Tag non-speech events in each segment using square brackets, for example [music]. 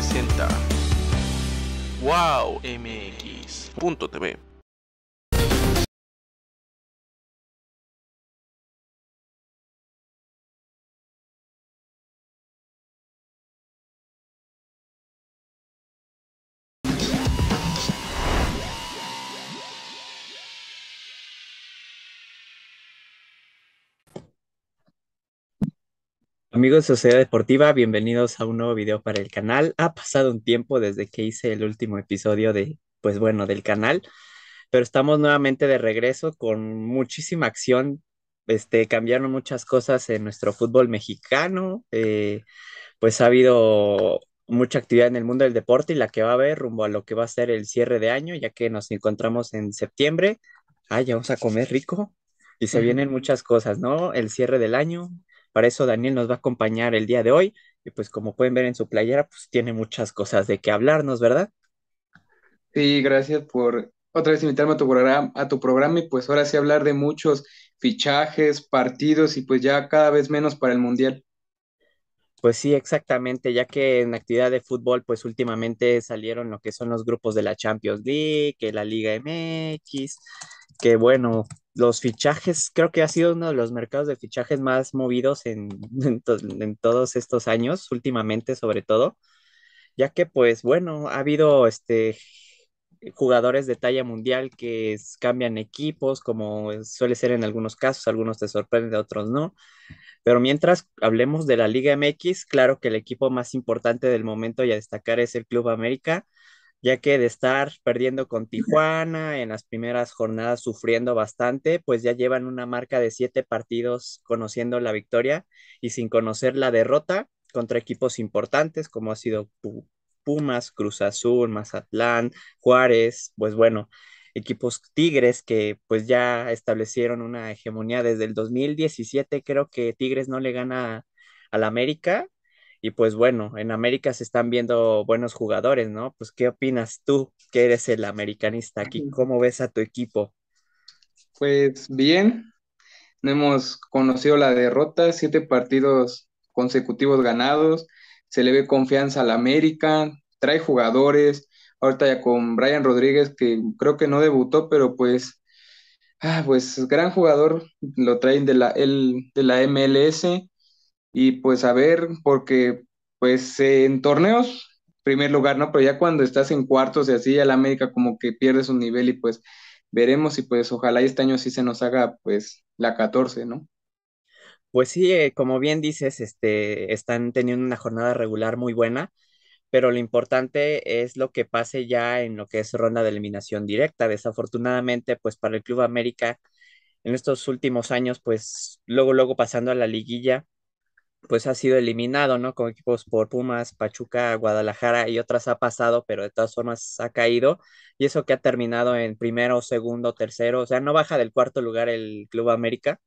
presenta Wow Amigos de Sociedad Deportiva, bienvenidos a un nuevo video para el canal. Ha pasado un tiempo desde que hice el último episodio de, pues bueno, del canal, pero estamos nuevamente de regreso con muchísima acción. Este, cambiaron muchas cosas en nuestro fútbol mexicano, eh, pues ha habido mucha actividad en el mundo del deporte y la que va a haber rumbo a lo que va a ser el cierre de año, ya que nos encontramos en septiembre. Ah, ya vamos a comer rico. Y se vienen muchas cosas, ¿no? El cierre del año, para eso Daniel nos va a acompañar el día de hoy y pues como pueden ver en su playera, pues tiene muchas cosas de qué hablarnos, ¿verdad? Sí, gracias por otra vez invitarme a tu programa, a tu programa y pues ahora sí hablar de muchos fichajes, partidos y pues ya cada vez menos para el Mundial. Pues sí, exactamente, ya que en actividad de fútbol, pues últimamente salieron lo que son los grupos de la Champions League, que la Liga MX, que bueno, los fichajes, creo que ha sido uno de los mercados de fichajes más movidos [laughs] en, todos estos años, últimamente sobre todo, ya que pues bueno, ha habido este, jugadores de talla mundial que cambian equipos, como suele ser en algunos casos, algunos te sorprenden, otros no. Pero mientras hablemos de la Liga MX, claro que el equipo más importante del momento y a destacar es el Club América, ya que de estar perdiendo con Tijuana en las primeras jornadas sufriendo bastante, pues ya llevan una marca de siete partidos conociendo la victoria y sin conocer la derrota contra equipos importantes como ha sido Pumas, Cruz Azul, Mazatlán, Juárez, pues bueno, equipos Tigres que pues ya establecieron una hegemonía desde el 2017, creo que Tigres no le gana al América y pues bueno, en América se están viendo buenos jugadores, ¿no? Pues ¿qué opinas tú que eres el americanista aquí? ¿Cómo ves a tu equipo? Pues bien, hemos conocido la derrota, siete partidos consecutivos ganados, se le ve confianza al América, trae jugadores, ahorita ya con Brian Rodríguez, que creo que no debutó, pero pues, ah, pues gran jugador, lo traen de la, el, de la MLS, y pues a ver, porque pues en torneos, primer lugar, ¿no? Pero ya cuando estás en cuartos y así, ya la América como que pierde su nivel y pues veremos y pues ojalá este año sí se nos haga pues la 14, ¿no? Pues sí, eh, como bien dices, este, están teniendo una jornada regular muy buena, pero lo importante es lo que pase ya en lo que es ronda de eliminación directa. Desafortunadamente, pues para el Club América, en estos últimos años, pues luego, luego pasando a la liguilla, pues ha sido eliminado, ¿no? Con equipos por Pumas, Pachuca, Guadalajara y otras ha pasado, pero de todas formas ha caído. Y eso que ha terminado en primero, segundo, tercero, o sea, no baja del cuarto lugar el Club América.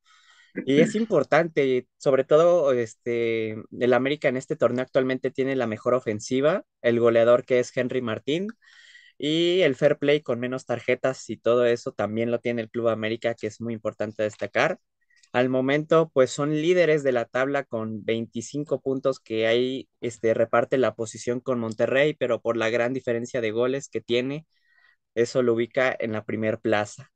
Y es [laughs] importante, sobre todo este, el América en este torneo actualmente tiene la mejor ofensiva, el goleador que es Henry Martín, y el fair play con menos tarjetas y todo eso también lo tiene el Club América, que es muy importante destacar. Al momento, pues son líderes de la tabla con 25 puntos que ahí este, reparte la posición con Monterrey, pero por la gran diferencia de goles que tiene, eso lo ubica en la primer plaza.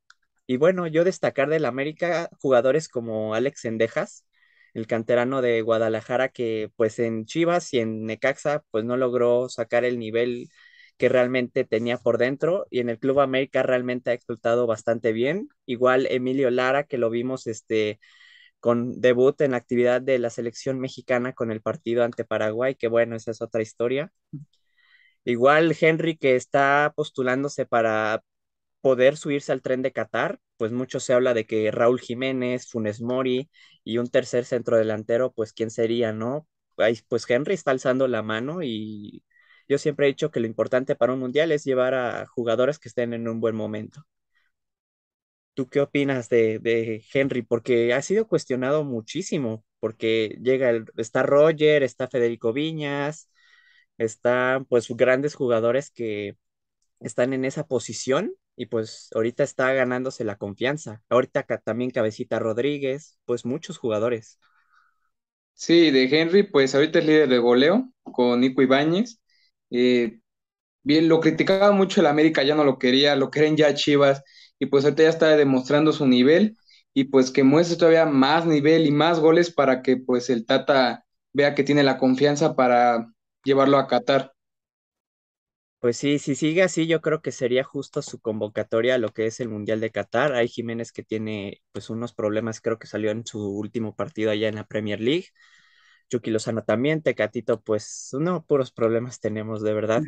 Y bueno, yo destacar del América jugadores como Alex Endejas, el canterano de Guadalajara, que pues en Chivas y en Necaxa, pues no logró sacar el nivel que realmente tenía por dentro y en el Club América realmente ha explotado bastante bien. Igual Emilio Lara, que lo vimos este, con debut en la actividad de la selección mexicana con el partido ante Paraguay, que bueno, esa es otra historia. Igual Henry, que está postulándose para poder subirse al tren de Qatar, pues mucho se habla de que Raúl Jiménez, Funes Mori y un tercer centro delantero, pues quién sería, ¿no? Pues Henry está alzando la mano y yo siempre he dicho que lo importante para un mundial es llevar a jugadores que estén en un buen momento. ¿Tú qué opinas de, Henry? Porque ha sido cuestionado muchísimo, porque llega el, está Roger, está Federico Viñas, están pues grandes jugadores que están en esa posición y pues ahorita está ganándose la confianza. Ahorita también Cabecita Rodríguez, pues muchos jugadores. Sí, de Henry, pues ahorita es líder de goleo con Nico Ibáñez. Eh, bien, lo criticaba mucho el América, ya no lo quería, lo creen ya Chivas, y pues ahorita ya está demostrando su nivel, y pues que muestre todavía más nivel y más goles para que pues el Tata vea que tiene la confianza para llevarlo a Qatar. Pues sí, si sigue así, yo creo que sería justo su convocatoria a lo que es el Mundial de Qatar. Hay Jiménez que tiene pues unos problemas, creo que salió en su último partido allá en la Premier League los Lozano también, Tecatito, pues no, puros problemas tenemos, de verdad.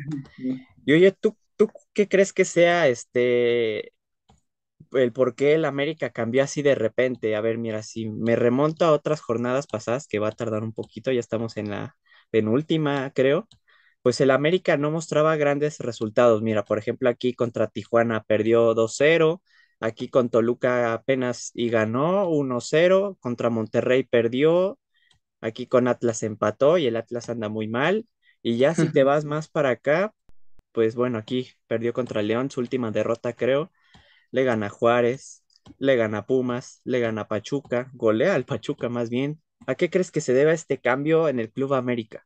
Y oye, ¿tú, tú qué crees que sea este el por qué el América cambió así de repente? A ver, mira, si me remonto a otras jornadas pasadas, que va a tardar un poquito, ya estamos en la penúltima, creo. Pues el América no mostraba grandes resultados. Mira, por ejemplo, aquí contra Tijuana perdió 2-0, aquí con Toluca apenas y ganó 1-0, contra Monterrey perdió Aquí con Atlas empató y el Atlas anda muy mal. Y ya si te vas más para acá, pues bueno, aquí perdió contra León, su última derrota creo. Le gana Juárez, le gana Pumas, le gana Pachuca, golea al Pachuca más bien. ¿A qué crees que se debe este cambio en el Club América?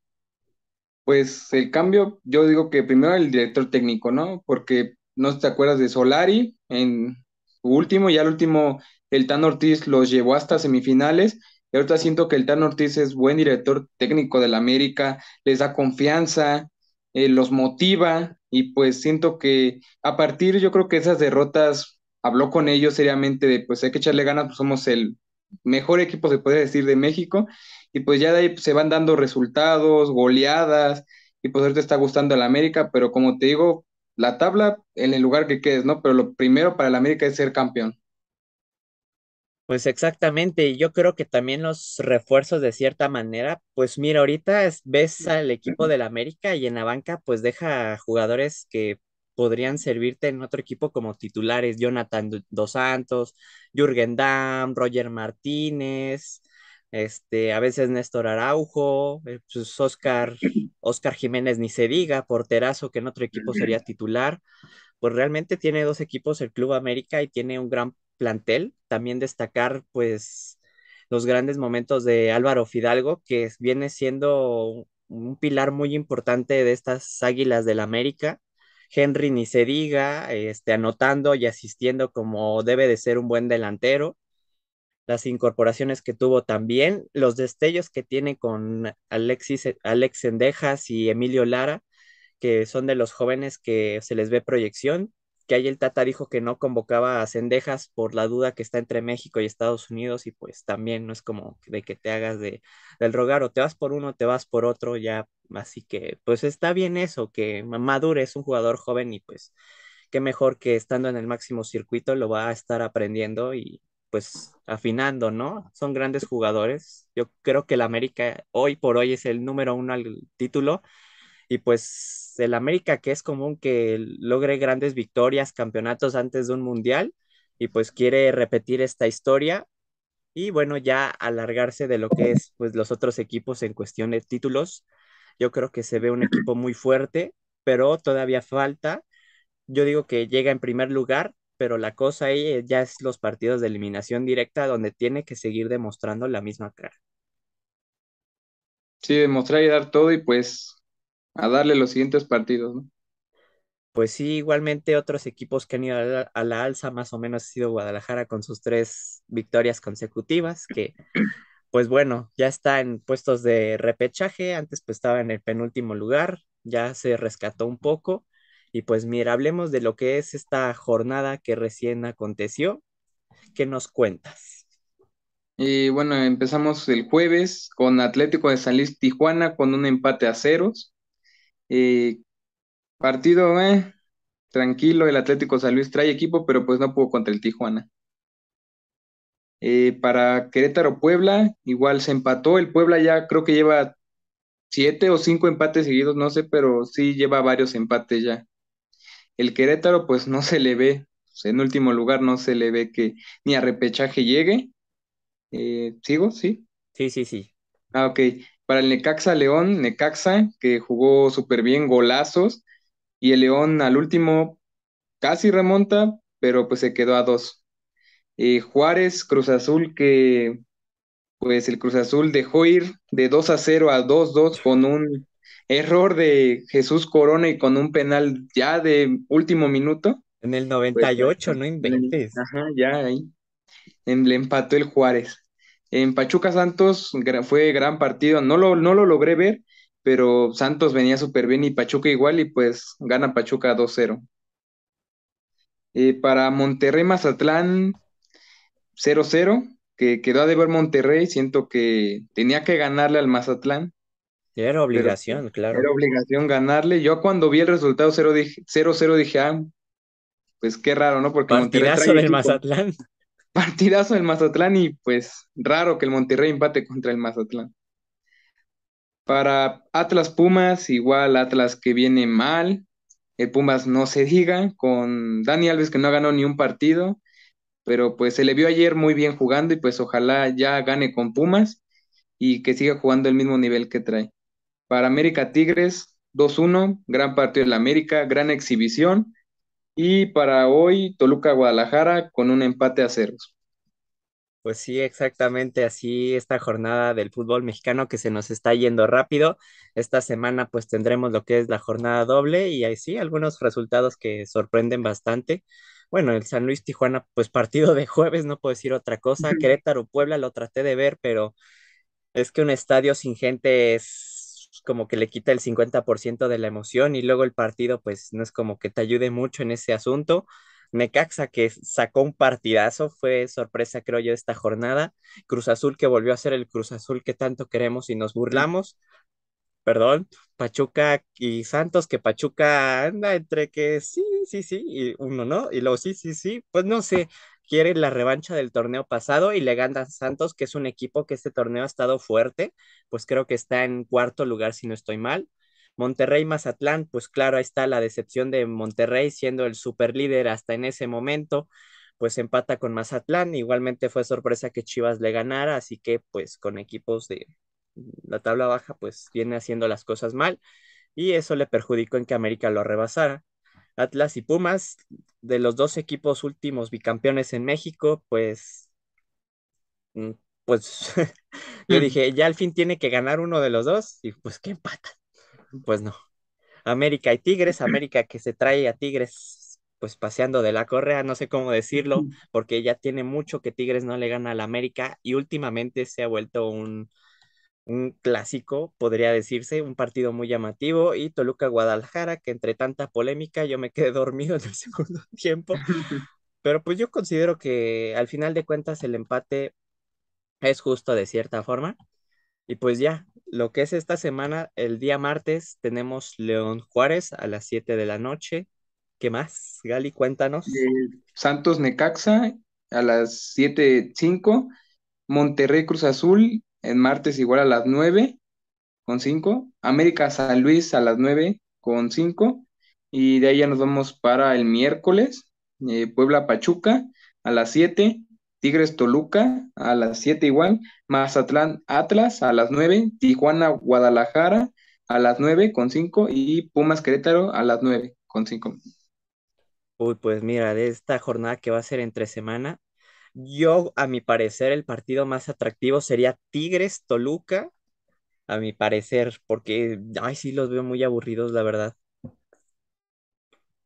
Pues el cambio, yo digo que primero el director técnico, ¿no? Porque no te acuerdas de Solari en su último, ya el último, el Tan Ortiz los llevó hasta semifinales ahorita siento que el Tan Ortiz es buen director técnico del América, les da confianza, eh, los motiva y pues siento que a partir yo creo que esas derrotas habló con ellos seriamente de pues hay que echarle ganas, pues, somos el mejor equipo se puede decir de México y pues ya de ahí pues, se van dando resultados, goleadas y pues ahorita está gustando el América, pero como te digo, la tabla en el lugar que quedes, ¿no? Pero lo primero para el América es ser campeón. Pues exactamente, y yo creo que también los refuerzos de cierta manera, pues mira, ahorita ves al equipo del América y en la banca pues deja jugadores que podrían servirte en otro equipo como titulares, Jonathan Dos Santos, Jürgen Damm, Roger Martínez, este, a veces Néstor Araujo, eh, pues Oscar, Oscar Jiménez ni se diga, porterazo que en otro equipo sería titular, pues realmente tiene dos equipos el Club América y tiene un gran plantel. También destacar, pues, los grandes momentos de Álvaro Fidalgo, que viene siendo un pilar muy importante de estas Águilas del América. Henry ni diga, este, anotando y asistiendo como debe de ser un buen delantero. Las incorporaciones que tuvo también, los destellos que tiene con Alexis, Alex Sendejas y Emilio Lara, que son de los jóvenes que se les ve proyección que ahí el Tata dijo que no convocaba a Cendejas por la duda que está entre México y Estados Unidos y pues también no es como de que te hagas de, del rogar o te vas por uno, te vas por otro, ya, así que pues está bien eso, que Madure es un jugador joven y pues qué mejor que estando en el máximo circuito lo va a estar aprendiendo y pues afinando, ¿no? Son grandes jugadores. Yo creo que el América hoy por hoy es el número uno al título y pues el América, que es común que logre grandes victorias, campeonatos antes de un mundial, y pues quiere repetir esta historia y bueno, ya alargarse de lo que es pues los otros equipos en cuestión de títulos. Yo creo que se ve un equipo muy fuerte, pero todavía falta. Yo digo que llega en primer lugar, pero la cosa ahí eh, ya es los partidos de eliminación directa donde tiene que seguir demostrando la misma cara. Sí, demostrar y dar todo y pues a darle los siguientes partidos, ¿no? Pues sí, igualmente otros equipos que han ido a la, alza, más o menos ha sido Guadalajara con sus tres victorias consecutivas, que [clears throat] pues bueno, ya está en puestos de repechaje, antes pues estaba en el penúltimo lugar, ya se rescató un poco, y pues mira, hablemos de lo que es esta jornada que recién aconteció, ¿qué nos cuentas? Y bueno, empezamos el jueves con Atlético de Luis Tijuana con un empate a ceros. Eh, partido, eh, tranquilo, el Atlético San Luis trae equipo, pero pues no pudo contra el Tijuana. Eh, para Querétaro Puebla, igual se empató. El Puebla ya creo que lleva siete o cinco empates seguidos, no sé, pero sí lleva varios empates ya. El Querétaro, pues no se le ve, en último lugar, no se le ve que ni a repechaje llegue. ¿Sigo? Sí. Sí, sí, sí. Ah, ok. Para el Necaxa León, Necaxa, que jugó súper bien, golazos, y el León al último casi remonta, pero pues se quedó a dos. Eh, Juárez, Cruz Azul, que pues el Cruz Azul dejó ir de 2 a 0 a 2-2 con un error de Jesús Corona y con un penal ya de último minuto. En el 98, no pues, inventes. Ajá, ya ahí. Le empató el Juárez. En Pachuca Santos fue gran partido, no lo, no lo logré ver, pero Santos venía súper bien y Pachuca igual y pues gana Pachuca 2-0. Eh, para Monterrey Mazatlán 0-0, que quedó a deber Monterrey, siento que tenía que ganarle al Mazatlán. Era obligación, claro. Era obligación ganarle. Yo cuando vi el resultado 0-0 dije, dije, ah, pues qué raro, ¿no? Porque Monterrey Mazatlán partidazo del Mazatlán y pues raro que el Monterrey empate contra el Mazatlán. Para Atlas Pumas, igual Atlas que viene mal, el Pumas no se diga, con Dani Alves que no ganó ni un partido, pero pues se le vio ayer muy bien jugando y pues ojalá ya gane con Pumas y que siga jugando el mismo nivel que trae. Para América Tigres, 2-1, gran partido la América, gran exhibición y para hoy, Toluca-Guadalajara con un empate a ceros. Pues sí, exactamente así esta jornada del fútbol mexicano que se nos está yendo rápido. Esta semana pues tendremos lo que es la jornada doble y ahí sí algunos resultados que sorprenden bastante. Bueno, el San Luis Tijuana pues partido de jueves, no puedo decir otra cosa. Querétaro Puebla lo traté de ver, pero es que un estadio sin gente es pues, como que le quita el 50% de la emoción y luego el partido pues no es como que te ayude mucho en ese asunto. Necaxa que sacó un partidazo, fue sorpresa creo yo esta jornada. Cruz Azul que volvió a ser el Cruz Azul que tanto queremos y nos burlamos. Perdón, Pachuca y Santos, que Pachuca anda entre que sí, sí, sí, y uno no, y luego sí, sí, sí, pues no sé, quiere la revancha del torneo pasado y le gana Santos, que es un equipo que este torneo ha estado fuerte, pues creo que está en cuarto lugar si no estoy mal. Monterrey Mazatlán, pues claro, ahí está la decepción de Monterrey siendo el super líder hasta en ese momento, pues empata con Mazatlán, igualmente fue sorpresa que Chivas le ganara, así que pues con equipos de la tabla baja pues viene haciendo las cosas mal y eso le perjudicó en que América lo rebasara. Atlas y Pumas, de los dos equipos últimos bicampeones en México, pues, mm, pues [laughs] yo mm. dije, ya al fin tiene que ganar uno de los dos y pues que empata. Pues no. América y Tigres, [clears throat] América que se trae a Tigres pues paseando de la correa, no sé cómo decirlo, porque ya tiene mucho que Tigres no le gana al América y últimamente se ha vuelto un, un clásico, podría decirse, un partido muy llamativo, y Toluca-Guadalajara, que entre tanta polémica yo me quedé [laughs] dormido en el segundo tiempo. Pero pues yo considero que al final de cuentas el empate es justo de cierta forma. Y pues ya, lo que es esta semana, el día martes tenemos León Juárez a las 7 de la noche. ¿Qué más, Gali? Cuéntanos. Eh, Santos Necaxa a las 7.05, Monterrey Cruz Azul en martes igual a las nueve con cinco. América San Luis a las nueve con cinco. y de ahí ya nos vamos para el miércoles, eh, Puebla Pachuca a las 7, Tigres Toluca a las 7 igual, Mazatlán Atlas a las 9, Tijuana Guadalajara a las nueve con 5 y Pumas Querétaro a las 9 con 5. Uy, pues mira, de esta jornada que va a ser entre semana, yo, a mi parecer, el partido más atractivo sería Tigres-Toluca, a mi parecer, porque, ay, sí, los veo muy aburridos, la verdad.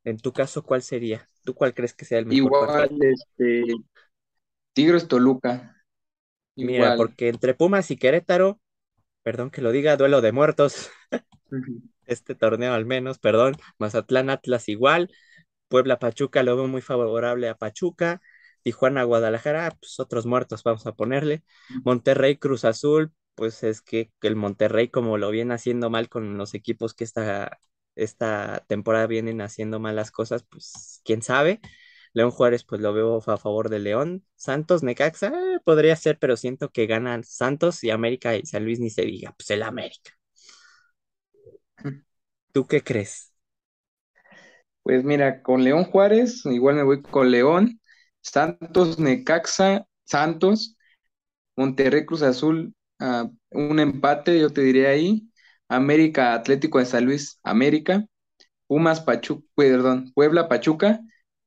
En tu caso, ¿cuál sería? ¿Tú cuál crees que sea el mejor Igual, este, Tigres-Toluca. Mira, porque entre Pumas y Querétaro, perdón que lo diga, duelo de muertos. [laughs] Este torneo al menos, perdón. Mazatlán Atlas igual. Puebla Pachuca lo veo muy favorable a Pachuca. Tijuana, Guadalajara, ah, pues otros muertos vamos a ponerle. Monterrey, Cruz Azul, pues es que el Monterrey, como lo viene haciendo mal con los equipos que esta, esta temporada vienen haciendo malas cosas, pues quién sabe. León Juárez, pues lo veo a favor de León. Santos, Necaxa, eh, podría ser, pero siento que ganan Santos y América y San Luis ni se diga, pues el América. ¿Tú qué crees? Pues mira, con León Juárez, igual me voy con León. Santos, Necaxa, Santos, Monterrey Cruz Azul, ah, un empate, yo te diría ahí. América Atlético de San Luis, América. Pumas Pachuca, perdón, Puebla Pachuca,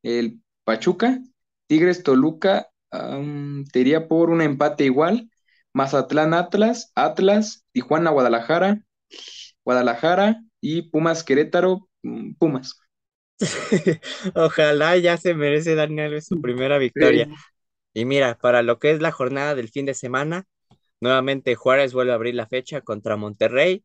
el Pachuca, Tigres Toluca, te por un empate igual. Mazatlán Atlas, Atlas, Tijuana Guadalajara, Guadalajara y Pumas Querétaro, mm, Pumas. [laughs] Ojalá ya se merece Daniel su primera victoria. Y mira, para lo que es la jornada del fin de semana, nuevamente Juárez vuelve a abrir la fecha contra Monterrey,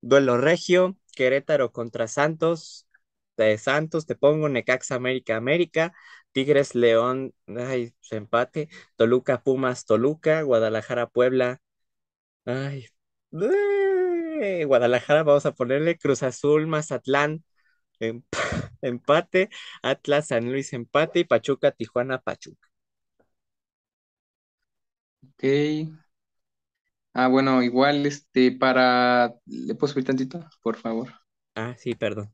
duelo regio, Querétaro contra Santos, de Santos te pongo Necaxa América América, Tigres León, ay, empate, Toluca Pumas Toluca, Guadalajara Puebla, ay, ¡eh! Guadalajara vamos a ponerle Cruz Azul Mazatlán, Em, [laughs] empate, Atlas San Luis empate y Pachuca Tijuana Pachuca. Ok. Ah, bueno, igual este para le puedo subir tantito, por favor. Ah, sí, perdón.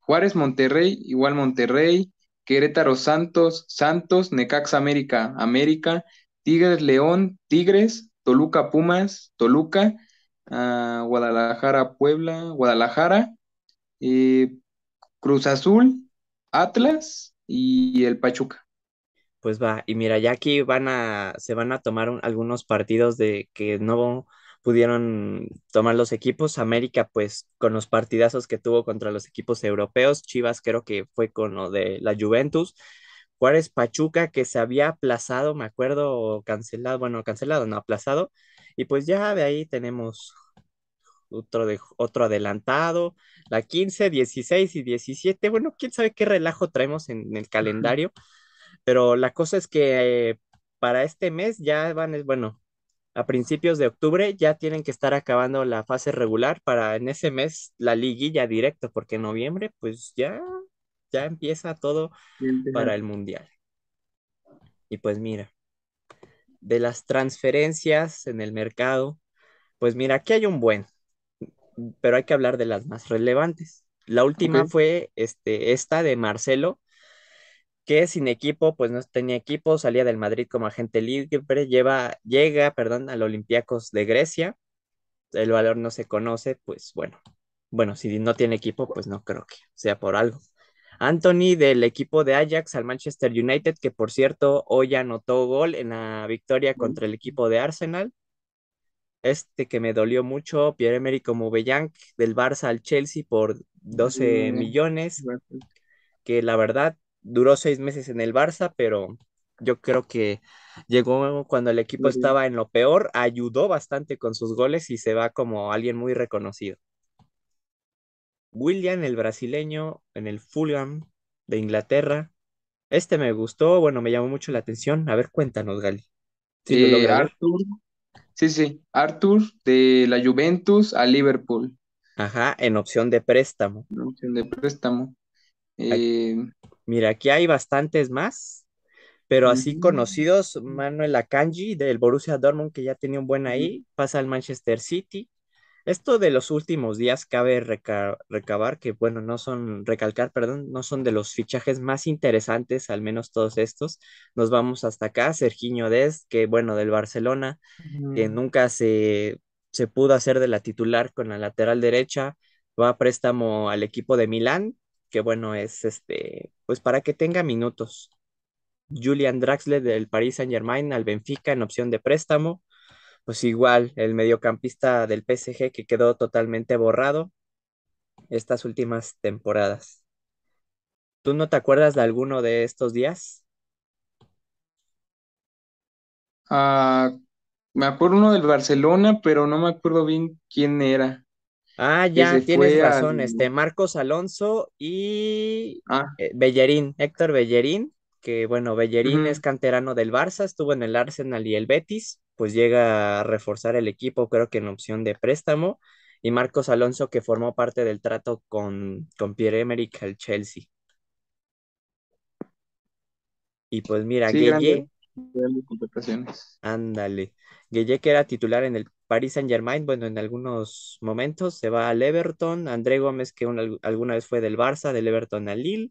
Juárez Monterrey, igual Monterrey, Querétaro Santos, Santos, Necax América, América, Tigres León, Tigres, Toluca Pumas, Toluca, ah, Guadalajara Puebla, Guadalajara, y eh, Cruz Azul, Atlas y el Pachuca. Pues va, y mira, ya aquí van a, se van a tomar algunos partidos de que no pudieron tomar los equipos. América, pues con los partidazos que tuvo contra los equipos europeos, Chivas creo que fue con lo de la Juventus, Juárez Pachuca, que se había aplazado, me acuerdo, cancelado, bueno, cancelado, no aplazado, y pues ya de ahí tenemos otro, otro adelantado, la 15, 16 y 17. Bueno, quién sabe qué relajo traemos en, el calendario, pero la cosa es que eh, para este mes ya van, bueno, a principios de octubre ya tienen que estar acabando la fase regular para en ese mes la liguilla directo, porque en noviembre pues ya, ya empieza todo para el mundial. Y pues mira, de las transferencias en el mercado, pues mira, aquí hay un buen, pero hay que hablar de las más relevantes. La última fue este, esta de Marcelo, que sin equipo, pues no tenía equipo, salía del Madrid como agente libre, lleva, llega, perdón, al Olympiacos de Grecia, el valor no se conoce, pues bueno, bueno, si no tiene equipo, pues no creo que sea por algo. Anthony del equipo de Ajax al Manchester United, que por cierto hoy anotó gol en la victoria contra el equipo de Arsenal este que me dolió mucho, Pierre-Emerick Aubameyang del Barça al Chelsea por 12 mm, millones, que la verdad duró seis meses en el Barça, pero yo creo que llegó cuando el equipo estaba en lo peor, ayudó bastante con sus goles y se va como alguien muy reconocido. William, el brasileño, en el Fulham de Inglaterra. Este me gustó, bueno, me llamó mucho la atención. A ver, cuéntanos, Gali. Si eh, sí, Sí, sí, Arthur de la Juventus a Liverpool. Ajá, en opción de préstamo. En opción de préstamo. Eh, Mira, aquí hay bastantes más, pero así conocidos, Manuel Akanji del Borussia Dortmund, que ya tenía un buen ahí, pasa al Manchester City, esto de los últimos días cabe recabar que, bueno, no son, recalcar, perdón, no son de los fichajes más interesantes, al menos todos estos. Nos vamos hasta acá, Sergiño Des, que, bueno, del Barcelona, que nunca se, pudo hacer de la titular con la lateral derecha, va a préstamo al equipo de Milán, que, bueno, es este, pues para que tenga minutos. Julian Draxler del Paris Saint-Germain al Benfica en opción de préstamo pues igual el mediocampista del PSG que quedó totalmente borrado estas últimas temporadas. ¿Tú no te acuerdas de alguno de estos días? Ah, me acuerdo uno del Barcelona, pero no me acuerdo bien quién era. Ah, ya, tienes razón, este, Marcos Alonso y ah. eh, Bellerín, Héctor Bellerín, que bueno, Bellerín es canterano del Barça, estuvo en el Arsenal y el Betis, pues llega a reforzar el equipo, creo que en opción de préstamo, y Marcos Alonso que formó parte del trato con, con Pierre-Emerick al Chelsea. Y pues mira, sí, ándale, que era titular en el Paris Saint-Germain, bueno, en algunos momentos se va al Everton, André Gómez que alguna vez fue del Barça, del Everton al Lille,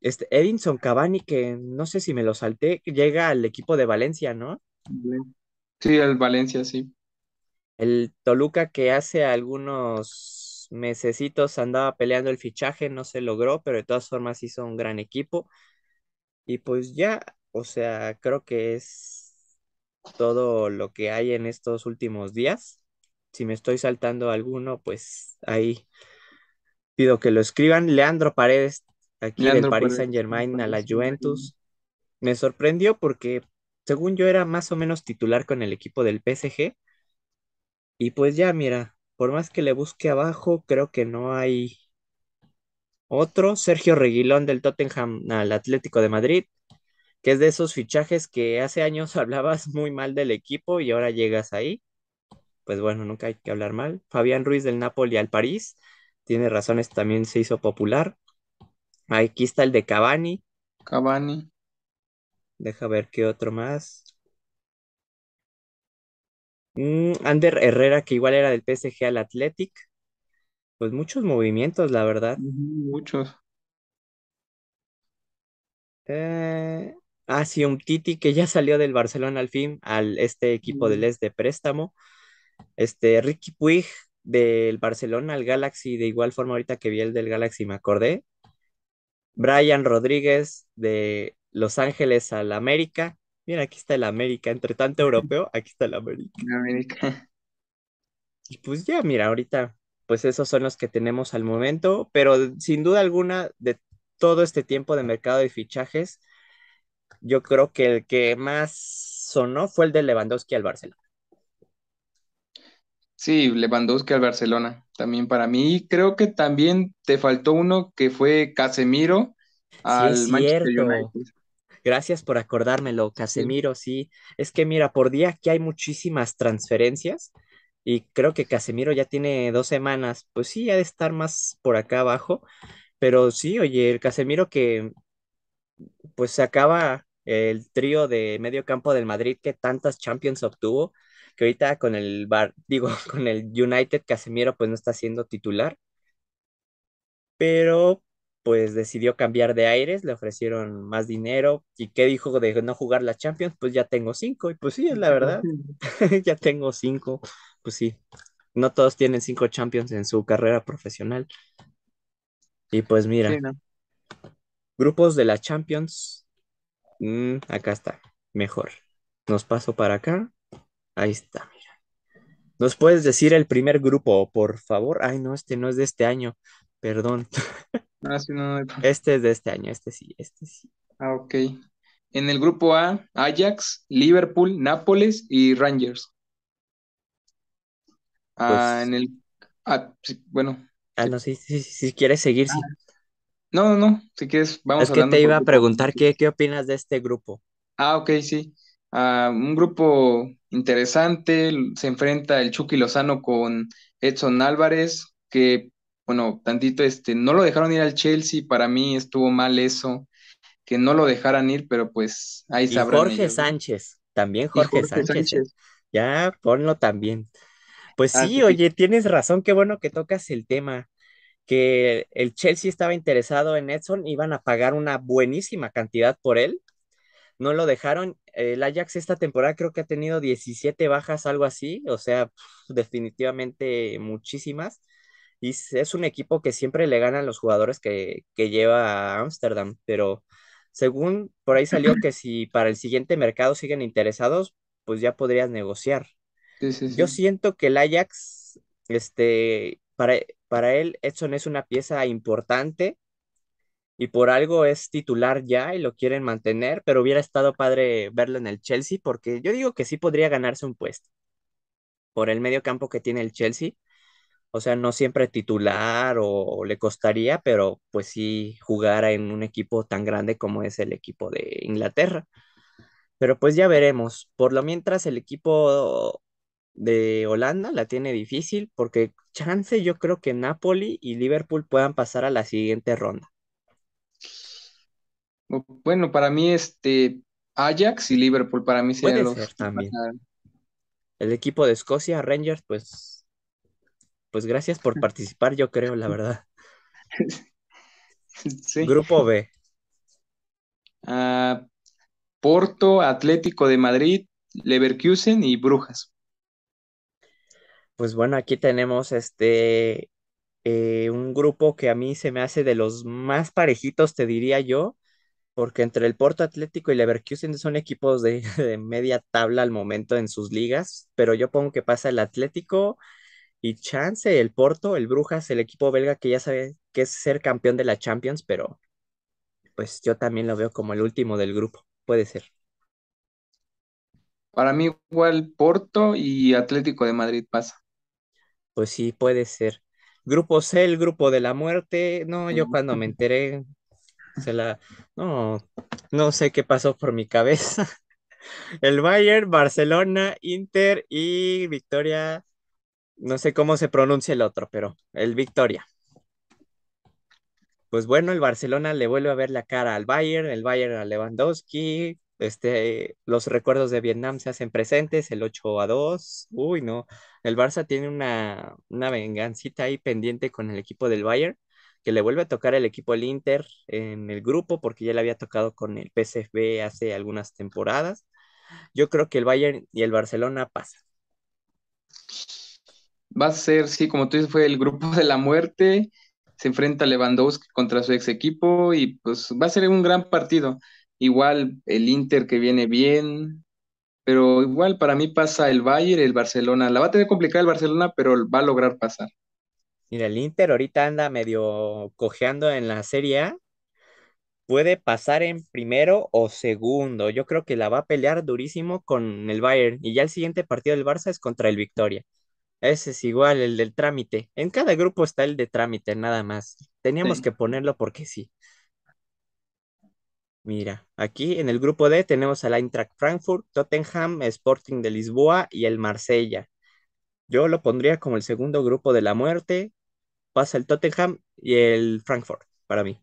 este, Edinson Cavani, que no sé si me lo salté, llega al equipo de Valencia, ¿no? Sí, el Valencia, sí. El Toluca que hace algunos mesecitos andaba peleando el fichaje, no se logró, pero de todas formas hizo un gran equipo. Y pues ya, o sea, creo que es todo lo que hay en estos últimos días. Si me estoy saltando alguno, pues ahí pido que lo escriban. Leandro Paredes, aquí de del Paris Saint Germain a la Juventus. Me sorprendió porque según yo era más o menos titular con el equipo del PSG. Y pues ya, mira, por más que le busque abajo, creo que no hay otro. Sergio Reguilón del Tottenham al Atlético de Madrid, que es de esos fichajes que hace años [laughs] hablabas muy mal del equipo y ahora llegas ahí. Pues bueno, nunca hay que hablar mal. Fabián Ruiz del Napoli al París, tiene razones, este también se hizo popular. Aquí está el de Cavani. Cavani. Deja ver qué otro más. Mm, Ander Herrera, que igual era del PSG al Athletic. Pues muchos movimientos, la verdad. Muchos. Eh, ah, sí, un Titi que ya salió del Barcelona al fin, al este equipo del ES de préstamo. Este, Ricky Puig del Barcelona al Galaxy, de igual forma ahorita que vi el del Galaxy me acordé. Brian Rodríguez de los Ángeles al América. Mira, aquí está el América, entre tanto europeo, aquí está el América. América. Y pues ya, mira, ahorita, pues esos son los que tenemos al momento, pero sin duda alguna, de todo este tiempo de mercado y fichajes, yo creo que el que más sonó fue el de Lewandowski al Barcelona. Sí, Lewandowski al Barcelona, también para mí. creo que también te faltó uno que fue Casemiro al sí, Manchester Gracias por acordármelo, Casemiro. Sí. es que mira, por día aquí hay muchísimas transferencias y creo que Casemiro ya tiene dos semanas, pues sí, ha de estar más por acá abajo, pero sí, oye, el Casemiro que pues se acaba el trío de medio campo del Madrid que tantas Champions obtuvo, que ahorita con el Bar, [laughs] digo, con el United Casemiro pues no está siendo titular. Pero pues decidió cambiar de aires, le ofrecieron más dinero. ¿Y qué dijo de no jugar la Champions? Pues ya tengo cinco. Y pues sí, es la verdad. [laughs] ya tengo cinco. Pues sí, no todos tienen cinco Champions en su carrera profesional. Y pues mira, grupos de la Champions. Mm, acá está, mejor. Nos paso para acá. Ahí está, mira. ¿Nos puedes decir el primer grupo, por favor? Ay, no, este no es de este año. Perdón. [laughs] Ah, este es de este año, este sí, este sí. Ah, ok. En el grupo A, Ajax, Liverpool, Nápoles y Rangers. Ah, pues en el. Ah, bueno. Ah, no, sí, si quieres seguir, sí. No, ah, no, no, si quieres, vamos a. Es que te iba a preguntar qué, qué opinas de este grupo. Ah, ok, sí. un grupo interesante, se enfrenta el Chucky Lozano con Edson Álvarez, que bueno, tantito, este, no lo dejaron ir al Chelsea, para mí estuvo mal eso, que no lo dejaran ir, pero pues ahí y Jorge Sánchez, también eh. Jorge, Sánchez. Ya, ponlo también. Pues sí, ah, sí, oye, tienes razón, qué bueno que tocas el tema, que el Chelsea estaba interesado en Edson, iban a pagar una buenísima cantidad por él, no lo dejaron, el Ajax esta temporada creo que ha tenido 17 bajas, algo así, o sea, definitivamente muchísimas, y es un equipo que siempre le ganan los jugadores que, lleva a Ámsterdam, pero según por ahí salió [clears throat] que si para el siguiente mercado siguen interesados, pues ya podrías negociar. Yo siento que el Ajax, este, para, para él, Edson es una pieza importante y por algo es titular ya y lo quieren mantener, pero hubiera estado padre verlo en el Chelsea porque yo digo que sí podría ganarse un puesto por el medio campo que tiene el Chelsea o sea, no siempre titular o, le costaría, pero pues sí jugara en un equipo tan grande como es el equipo de Inglaterra. Pero pues ya veremos. Por lo mientras el equipo de Holanda la tiene difícil porque chance yo creo que Napoli y Liverpool puedan pasar a la siguiente ronda. Bueno, para mí este Ajax y Liverpool para mí serían Puede ser también. El equipo de Escocia, Rangers, pues pues gracias por [laughs] participar, yo creo, la verdad. [laughs] Grupo B. Ah, Porto, Atlético de Madrid, Leverkusen y Brujas. Pues bueno, aquí tenemos este eh, un grupo que a mí se me hace de los más parejitos, te diría yo, porque entre el Porto Atlético y Leverkusen son equipos de [laughs] media tabla al momento en sus ligas, pero yo pongo que pasa el Atlético y chance, el Porto, el Brujas, el equipo belga que ya sabe que es ser campeón de la Champions, pero pues yo también lo veo como el último del grupo, puede ser. Para mí igual Porto y Atlético de Madrid pasa. Pues sí, puede ser. Grupo C, el grupo de la muerte. No, yo cuando me enteré, se la... No, no sé qué pasó por mi cabeza. [laughs] El Bayern, Barcelona, Inter y Victoria no sé cómo se pronuncia el otro, pero el Victoria. Pues bueno, el Barcelona le vuelve a ver la cara al Bayern, el Bayern a Lewandowski, este, los recuerdos de Vietnam se hacen presentes, el 8 a 2, uy no, el Barça tiene una, una vengancita ahí pendiente con el equipo del Bayern, que le vuelve a tocar el equipo del Inter en el grupo, porque ya le había tocado con el PSV hace algunas temporadas. Yo creo que el Bayern y el Barcelona pasan. Va a ser, sí, como tú dices, fue el grupo [laughs] de la muerte. Se enfrenta Lewandowski contra su ex equipo y pues va a ser un gran partido. Igual el Inter que viene bien, pero igual para mí pasa el Bayern, el Barcelona. La va a tener complicada el Barcelona, pero va a lograr pasar. Mira, el Inter ahorita anda medio cojeando en la Serie A. Puede pasar en primero o segundo. Yo creo que la va a pelear durísimo con el Bayern. Y ya el siguiente partido del Barça es contra el Victoria. Ese es igual, el del trámite. En cada grupo está el de trámite, nada más. Teníamos que ponerlo porque sí. Mira, aquí en el grupo D tenemos al Eintracht Frankfurt, Tottenham, Sporting de Lisboa y el Marsella. Yo lo pondría como el segundo grupo de la muerte. Pasa el Tottenham y el Frankfurt para mí.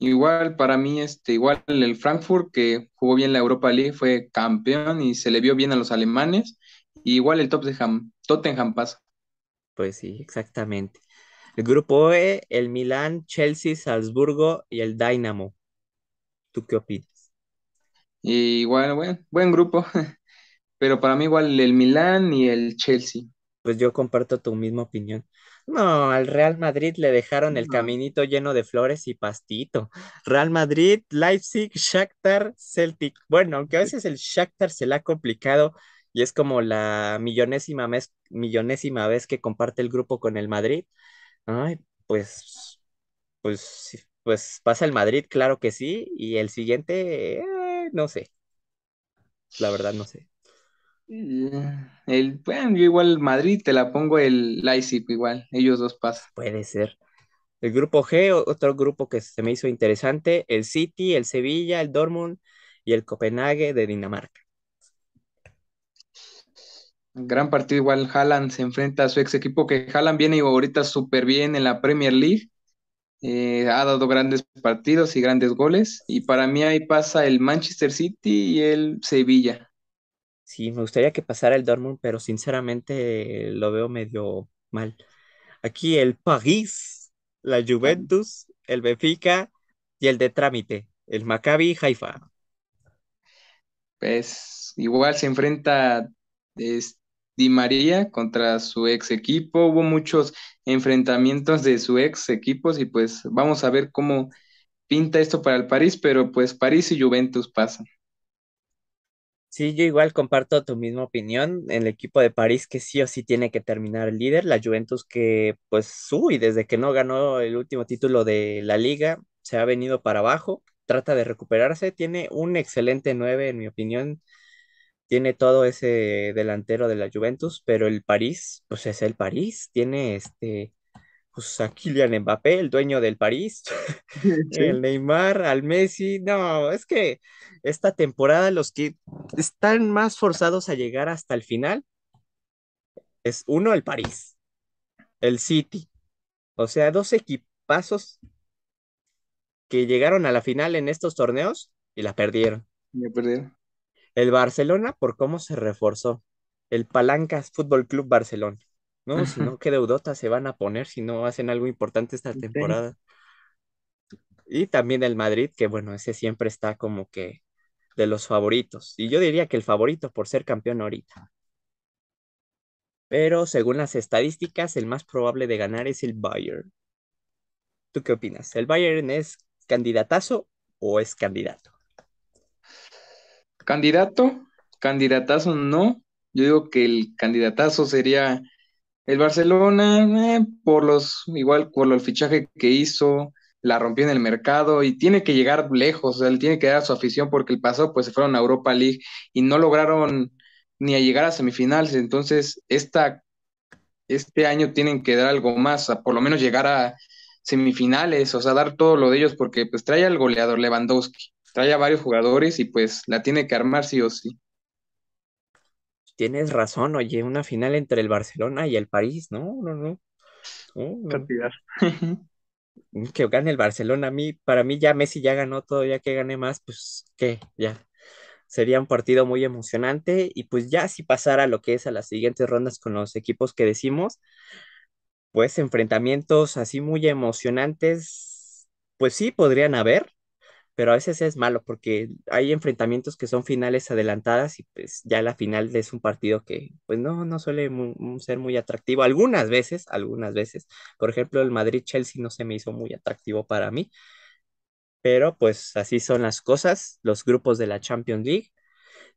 Igual para mí, este, igual el Frankfurt que jugó bien la Europa League fue campeón y se le vio bien a los alemanes igual el top Tottenham, Tottenham pasa. Pues sí, exactamente. El grupo E, el Milan, Chelsea, Salzburgo y el Dynamo. ¿Tú qué opinas? Y bueno, buen, grupo. [laughs] Pero para mí igual el Milan y el Chelsea. Pues yo comparto tu misma opinión. No, al Real Madrid le dejaron el caminito lleno de flores y pastito. Real Madrid, Leipzig, Shakhtar, Celtic. Bueno, aunque a veces el Shakhtar se le ha complicado y es como la millonésima, mes, millonésima vez que comparte el grupo con el Madrid. Ay, pues, pues, pues pasa el Madrid, claro que sí, y el siguiente, eh, no sé. La verdad, no sé. Mm, el, bueno, yo igual Madrid te la pongo el Leipzig igual, ellos dos pasan. Puede ser. El grupo G, otro grupo que se me hizo interesante, el City, el Sevilla, el Dortmund y el Copenhague de Dinamarca. Gran partido igual Haaland se enfrenta a su ex equipo que Haaland viene ahorita súper bien en la Premier League. Eh, ha dado grandes partidos y grandes goles. Y para mí ahí pasa el Manchester City y el Sevilla. Sí, me gustaría que pasara el Dortmund, pero sinceramente lo veo medio mal. Aquí el París, la Juventus, el Benfica y el de trámite, el Maccabi Haifa. Pues igual se enfrenta este Di María contra su ex equipo. Hubo muchos enfrentamientos de su ex equipos y pues vamos a ver cómo pinta esto para el París, pero pues París y Juventus pasan. Sí, yo igual comparto tu misma opinión. El equipo de París que sí o sí tiene que terminar el líder, la Juventus que pues uy, desde que no ganó el último título de la liga, se ha venido para abajo, trata de recuperarse, tiene un excelente 9 en mi opinión tiene todo ese delantero de la Juventus, pero el París, pues es el París, tiene este, pues a Kylian Mbappé, el dueño del París, [laughs] [laughs] el Neymar, al Messi, no, es que esta temporada los que están más forzados a llegar hasta el final es uno, el París, el City, o sea, dos equipazos que llegaron a la final en estos torneos y la perdieron. La perdieron. El Barcelona por cómo se reforzó. El Palancas Fútbol Club Barcelona. ¿no? Si no, qué deudotas se van a poner si no hacen algo importante esta temporada. Y también el Madrid, que bueno, ese siempre está como que de los favoritos. Y yo diría que el favorito por ser campeón ahorita. Pero según las estadísticas, el más probable de ganar es el Bayern. ¿Tú qué opinas? ¿El Bayern es candidatazo o es candidato? Candidato, candidatazo no. Yo digo que el candidatazo sería el Barcelona, eh, por los, igual por el fichaje que hizo, la rompió en el mercado y tiene que llegar lejos, él tiene que dar su afición porque el pasado pues se fueron a Europa League y no lograron ni a llegar a semifinales, entonces esta, este año tienen que dar algo más, por lo menos llegar a semifinales, o sea, dar todo lo de ellos porque pues trae al goleador Lewandowski, trae a varios jugadores y pues la tiene que armar sí o sí. Tienes razón, oye, una final entre el Barcelona y el París, no, no, no. Oh, no, mm, que gane el Barcelona, a mí, para mí ya Messi ya ganó todo, ya que gane más, pues qué, ya. Sería un partido muy emocionante y pues ya si pasara lo que es a las siguientes rondas con los equipos que decimos, pues enfrentamientos así muy emocionantes, pues sí podrían haber, pero a veces es malo porque hay enfrentamientos que son finales adelantadas y pues ya la final es un partido que pues no, no suele mm, ser muy atractivo. Algunas veces, algunas veces. Por ejemplo, el Madrid-Chelsea no se me hizo muy atractivo para mí, pero pues así son las cosas, los grupos de la Champions League,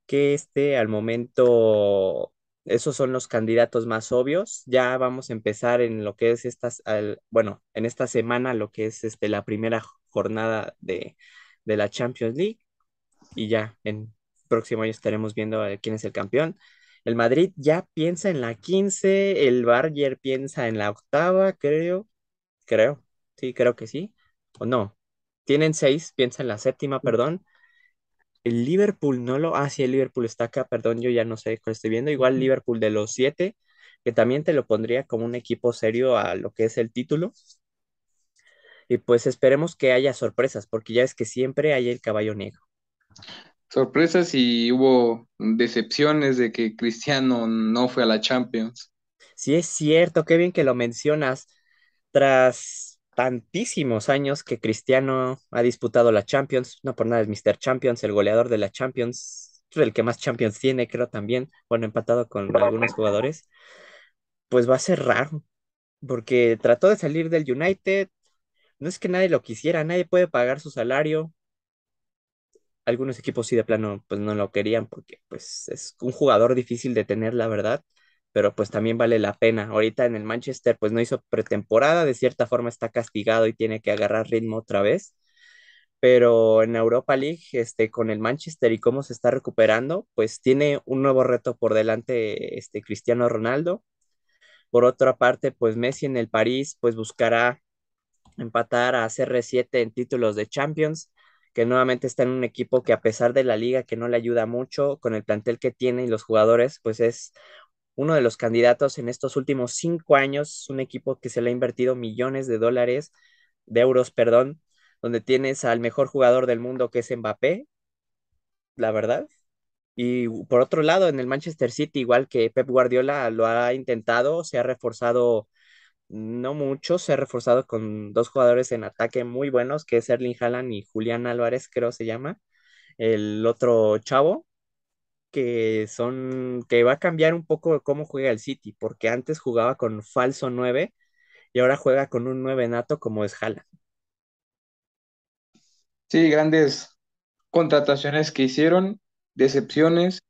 que este al momento... Esos son los candidatos más obvios. Ya vamos a empezar en lo que es estas, bueno, en esta semana, lo que es este, la primera jornada de, de la Champions League. Y ya en próximo año estaremos viendo eh, quién es el campeón. El Madrid ya piensa en la 15, el Barrier piensa en la octava, creo. Creo, sí, creo que sí. O no. Tienen seis, piensa en la séptima, perdón. El Liverpool no lo. Ah, sí, el Liverpool está acá, perdón, yo ya no sé qué estoy viendo. Igual Liverpool de los siete, que también te lo pondría como un equipo serio a lo que es el título. Y pues esperemos que haya sorpresas, porque ya es que siempre hay el caballo negro. Sorpresas y hubo decepciones de que Cristiano no fue a la Champions. Sí, es cierto, qué bien que lo mencionas. Tras tantísimos años que Cristiano ha disputado la Champions, no por nada es Mr. Champions, el goleador de la Champions, el que más Champions tiene, creo también, bueno, empatado con algunos jugadores, pues va a ser raro, porque trató de salir del United, no es que nadie lo quisiera, nadie puede pagar su salario. Algunos equipos sí de plano pues no lo querían porque pues es un jugador difícil de tener, la verdad, pero pues también vale la pena. Ahorita en el Manchester pues no hizo pretemporada, de cierta forma está castigado y tiene que agarrar ritmo otra vez. Pero en Europa League, este, con el Manchester y cómo se está recuperando, pues tiene un nuevo reto por delante este, Cristiano Ronaldo. Por otra parte, pues Messi en el París, pues buscará empatar a CR7 en títulos de Champions, que nuevamente está en un equipo que a pesar de la liga que no le ayuda mucho, con el plantel que tiene y los jugadores, pues es uno de los candidatos en estos últimos cinco años, un equipo que se le ha invertido millones de dólares, de euros, perdón, donde tienes al mejor jugador del mundo que es Mbappé, la verdad. Y por otro lado, en el Manchester City, igual que Pep Guardiola lo ha intentado, se ha reforzado no mucho, se ha reforzado con dos jugadores en ataque muy buenos, que es Erling Haaland y Julián Álvarez, creo se llama, el otro chavo, que son, que va a cambiar un poco cómo juega el City, porque antes jugaba con falso 9 y ahora juega con un 9 nato como es Haaland. Sí, grandes contrataciones que hicieron, decepciones,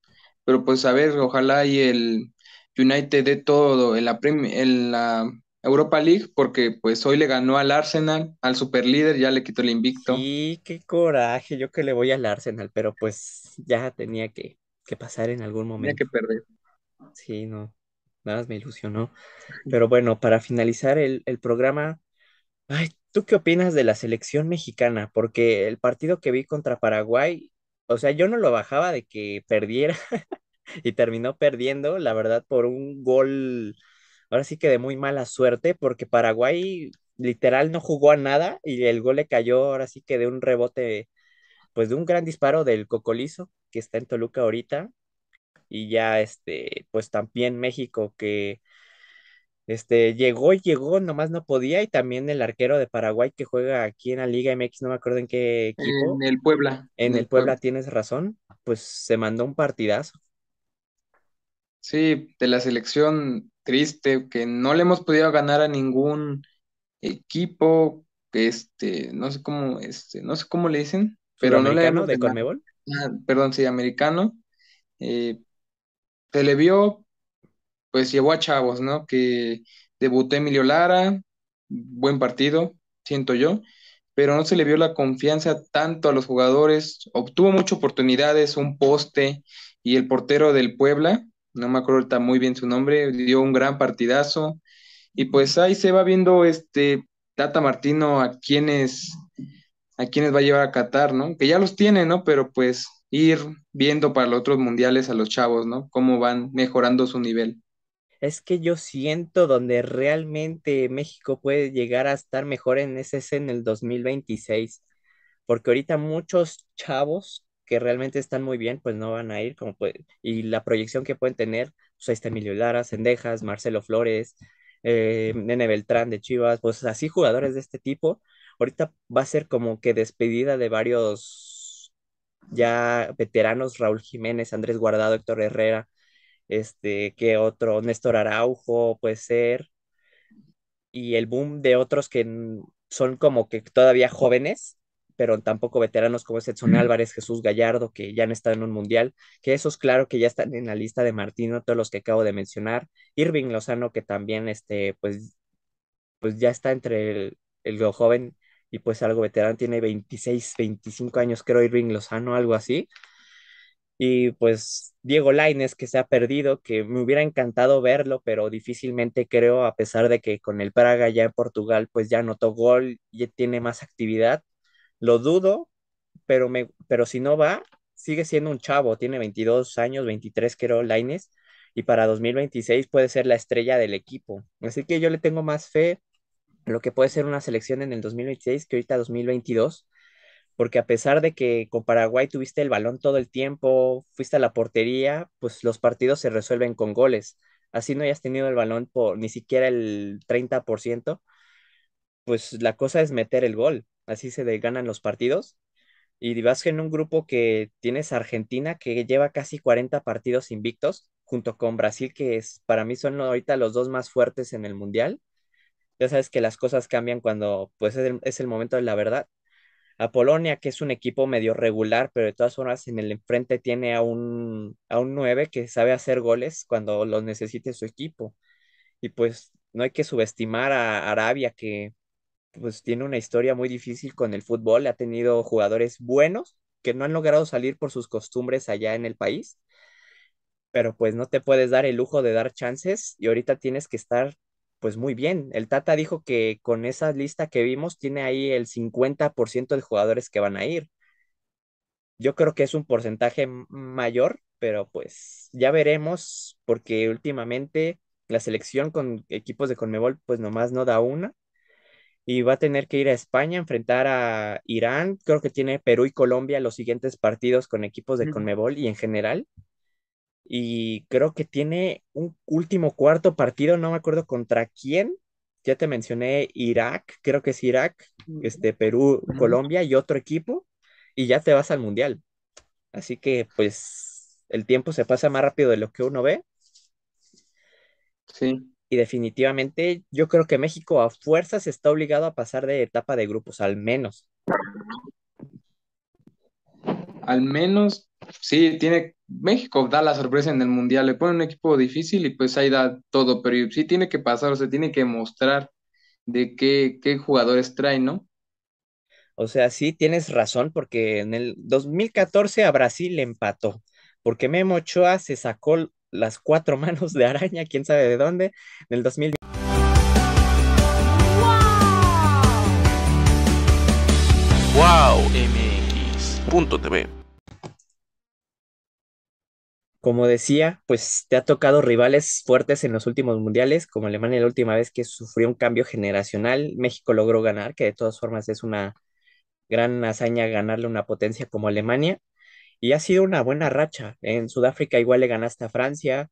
pero pues a ver, ojalá y el United de todo el la, en la Europa League porque pues hoy le ganó al Arsenal, al superlíder, ya le quitó el invicto. Y qué coraje, yo que le voy al Arsenal, pero pues ya tenía que, pasar en algún momento. Tenía que perder. Sí, no, nada más me ilusionó. Pero bueno, para finalizar el, el programa, ay, ¿tú qué opinas de la selección mexicana? Porque el partido que vi contra Paraguay, o sea, yo no lo bajaba de que perdiera [laughs] y terminó perdiendo, la verdad, por un gol ahora sí que de muy mala suerte, porque Paraguay literal no jugó a nada y el gol le cayó ahora sí que de un rebote, pues de un gran disparo del Cocolizo, que está en Toluca ahorita, y ya este, pues también México que este, llegó, llegó, nomás no podía, y también el arquero de Paraguay que juega aquí en la Liga MX, no me acuerdo en qué equipo. En el Puebla. En, el, Puebla, tienes razón, pues se mandó un partidazo. Sí, de la selección triste, que no le hemos podido ganar a ningún equipo, este, no sé cómo, este, no sé cómo le dicen, pero no le de ah, perdón, sí, americano. Eh, se le vio, pues llevó a Chavos, ¿no? Que debutó Emilio Lara, buen partido, siento yo, pero no se le vio la confianza tanto a los jugadores, obtuvo muchas oportunidades, un poste y el portero del Puebla, no me acuerdo muy bien su nombre, dio un gran partidazo. Y pues ahí se va viendo este Tata Martino a quienes a quienes va a llevar a Qatar, ¿no? Que ya los tiene, ¿no? Pero pues ir viendo para los otros mundiales a los chavos, ¿no? Cómo van mejorando su nivel. Es que yo siento donde realmente México puede llegar a estar mejor en ese en el 2026, porque ahorita muchos chavos que realmente están muy bien, pues no van a ir como puede, y la proyección que pueden tener, pues ahí Emilio Lara, Sendejas, Marcelo Flores, eh, Nene Beltrán de Chivas, pues así jugadores de este tipo, ahorita va a ser como que despedida de varios ya veteranos, Raúl Jiménez, Andrés Guardado, Héctor Herrera, este, que otro, Néstor Araujo, puede ser, y el boom de otros que son como que todavía jóvenes, pero tampoco veteranos como Edson Álvarez, Jesús Gallardo, que ya han estado en un mundial, que esos claro que ya están en la lista de Martino, todos los que acabo de mencionar, Irving Lozano, que también este, pues, pues ya está entre el, el joven y pues algo veterano, tiene 26, 25 años, creo, Irving Lozano, algo así. Y pues Diego Laines, que se ha perdido, que me hubiera encantado verlo, pero difícilmente creo, a pesar de que con el Praga ya en Portugal, pues ya anotó gol y tiene más actividad lo dudo, pero, me, pero si no va, sigue siendo un chavo, tiene 22 años, 23 creo, Laines, y para 2026 puede ser la estrella del equipo. Así que yo le tengo más fe lo que puede ser una selección en el 2026 que ahorita 2022, porque a pesar de que con Paraguay tuviste el balón todo el tiempo, fuiste a la portería, pues los partidos se resuelven con goles. Así no hayas tenido el balón por ni siquiera el 30%, pues la cosa es meter el gol así se ganan los partidos. Y vas en un grupo que tienes Argentina, que lleva casi 40 partidos invictos, junto con Brasil, que es, para mí son ahorita los dos más fuertes en el Mundial. Ya sabes que las cosas cambian cuando pues, es el, momento de la verdad a Polonia, que es un equipo medio regular, pero de todas formas en el enfrente tiene a un, a un 9 que sabe hacer goles cuando los necesite su equipo. Y pues no hay que subestimar a Arabia, que pues tiene una historia muy difícil con el fútbol, ha tenido jugadores buenos que no han logrado salir por sus costumbres allá en el país, pero pues no te puedes dar el lujo de dar chances y ahorita tienes que estar pues muy bien. El Tata dijo que con esa lista que vimos tiene ahí el 50% de jugadores que van a ir. Yo creo que es un porcentaje mayor, pero pues ya veremos porque últimamente la selección con equipos de Conmebol pues nomás no da una y va a tener que ir a España a enfrentar a Irán. Creo que tiene Perú y Colombia los siguientes partidos con equipos de Conmebol y en general. Y creo que tiene un último cuarto partido, no me acuerdo contra quién. Ya te mencioné Irak, creo que es Irak, este, Perú, Colombia y otro equipo. Y ya te vas al Mundial. Así que pues el tiempo se pasa más rápido de lo que uno ve. Sí definitivamente yo creo que México a fuerzas está obligado a pasar de etapa de grupos, al menos. Al menos, sí, tiene, México da la sorpresa en el Mundial, le pone un equipo difícil y pues ahí da todo, pero sí tiene que pasar, o tiene que mostrar de qué, qué jugadores trae, ¿no? O sea, sí, tienes razón, porque en el 2014 a Brasil le empató, porque Memo Ochoa se sacó las cuatro [laughs] manos de araña, quién sabe de dónde, del 2000. ¡Wow! MX.tv Como decía, pues te ha tocado rivales fuertes en los últimos mundiales, como Alemania la última vez que sufrió un cambio generacional, México logró ganar, que de todas formas es una gran hazaña ganarle una potencia como Alemania y ha sido una buena racha. En Sudáfrica igual le ganaste a Francia,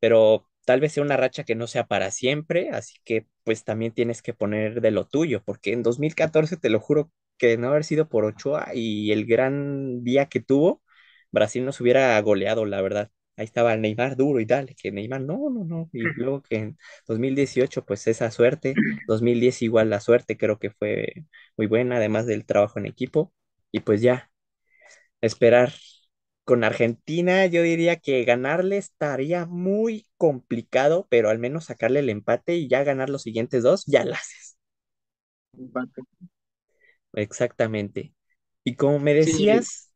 pero tal vez sea una racha que no sea para siempre, así que pues también tienes que poner de lo tuyo, porque en 2014 te lo juro que no haber sido por Ochoa y el gran día que tuvo, Brasil nos hubiera goleado, la verdad. Ahí estaba Neymar duro y dale, que Neymar no, no, no. Y luego que en 2018, pues esa suerte, 2010 igual la suerte, creo que fue muy buena, además del trabajo en equipo. Y pues ya, esperar. Con Argentina yo diría que ganarle estaría muy complicado, pero al menos sacarle el empate y ya ganar los siguientes dos, ya la haces. Exactamente. Y como me decías,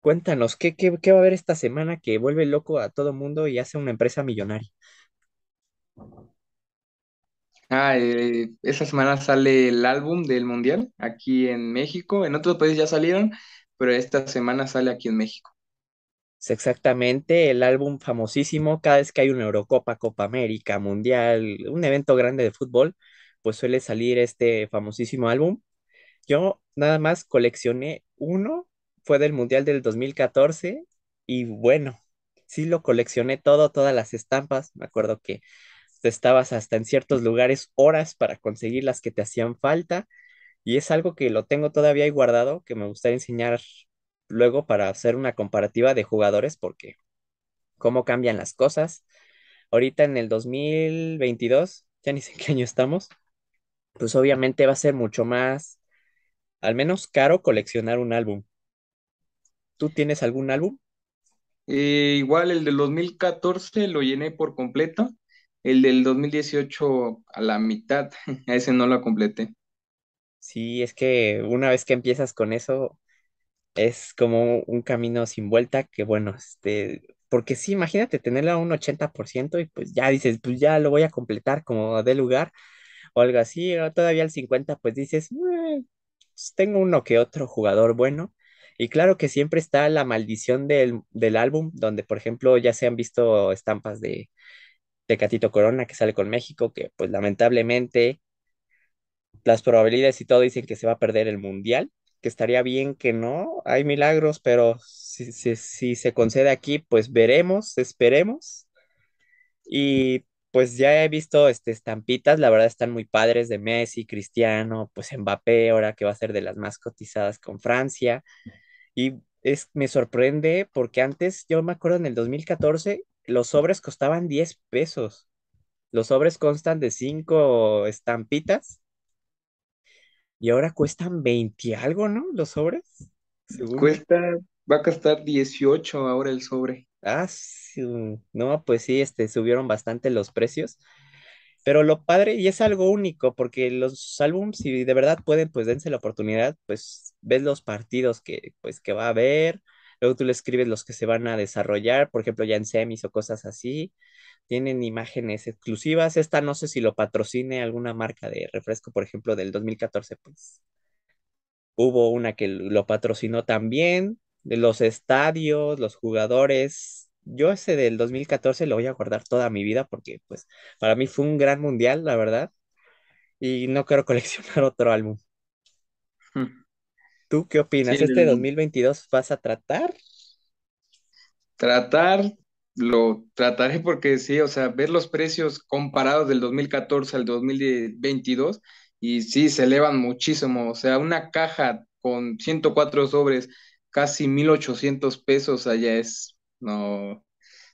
cuéntanos, ¿qué, ¿qué, va a haber esta semana que vuelve loco a todo mundo y hace una empresa millonaria? Ah, eh, esa semana sale el álbum del Mundial aquí en México. En otros países ya salieron, pero esta semana sale aquí en México. Es exactamente el álbum famosísimo, cada vez que hay una Eurocopa, Copa América, Mundial, un evento grande de fútbol, pues suele salir este famosísimo álbum. Yo nada más coleccioné uno, fue del Mundial del 2014 y bueno, sí lo coleccioné todo, todas las estampas, me acuerdo que estabas hasta en ciertos lugares horas para conseguir las que te hacían falta y es algo que lo tengo todavía ahí guardado, que me gustaría enseñar luego para hacer una comparativa de jugadores, porque cómo cambian las cosas. Ahorita en el 2022, ya ni sé en qué año estamos, pues obviamente va a ser mucho más, al menos caro coleccionar un álbum. ¿Tú tienes algún álbum? Eh, igual el del 2014 lo llené por completo, el del 2018 a la mitad, [laughs] a ese no lo completé. Y es que una vez que empiezas con eso, es como un camino sin vuelta que bueno, este, porque sí, imagínate tenerla a un 80% y pues ya dices, pues ya lo voy a completar como de lugar o algo así, o todavía al 50 pues dices, pues, tengo uno que otro jugador bueno. Y claro que siempre está la maldición del, del álbum, donde por ejemplo ya se han visto estampas de, de Catito Corona que sale con México, que pues lamentablemente las probabilidades y todo dicen que se va a perder el mundial, que estaría bien que no, hay milagros, pero si, se concede aquí, pues veremos, esperemos. Y pues ya he visto este, estampitas, la verdad están muy padres de Messi, Cristiano, pues Mbappé, ahora que va a ser de las más cotizadas con Francia. Y es, me sorprende porque antes, yo me acuerdo en el 2014, los sobres costaban 10 pesos. Los sobres constan de 5 estampitas y ahora cuestan 20 algo, ¿no? Los sobres. Cuesta, va a costar 18 ahora el sobre. Ah, sí. Mm, no, pues sí, este, subieron bastante los precios. Pero lo padre, y es algo único, porque los álbums, si de verdad pueden, pues dense la oportunidad, pues ves los partidos que, pues, que va a haber, Luego tú le escribes los que se van a desarrollar, por ejemplo, ya en semis o cosas así. Tienen imágenes exclusivas. Esta no sé si lo patrocine alguna marca de refresco, por ejemplo, del 2014, pues. Hubo una que lo patrocinó también, de los estadios, los jugadores. Yo ese del 2014 lo voy a guardar toda mi vida porque pues para mí fue un gran mundial, la verdad. Y no quiero [laughs] coleccionar otro álbum. ¿Tú qué opinas? ¿Este 2022 vas a tratar? Tratar, lo trataré porque sí, o sea, ver los precios comparados del 2014 al 2022 y sí, se elevan muchísimo. O sea, una caja con 104 sobres, casi 1.800 pesos allá es, no,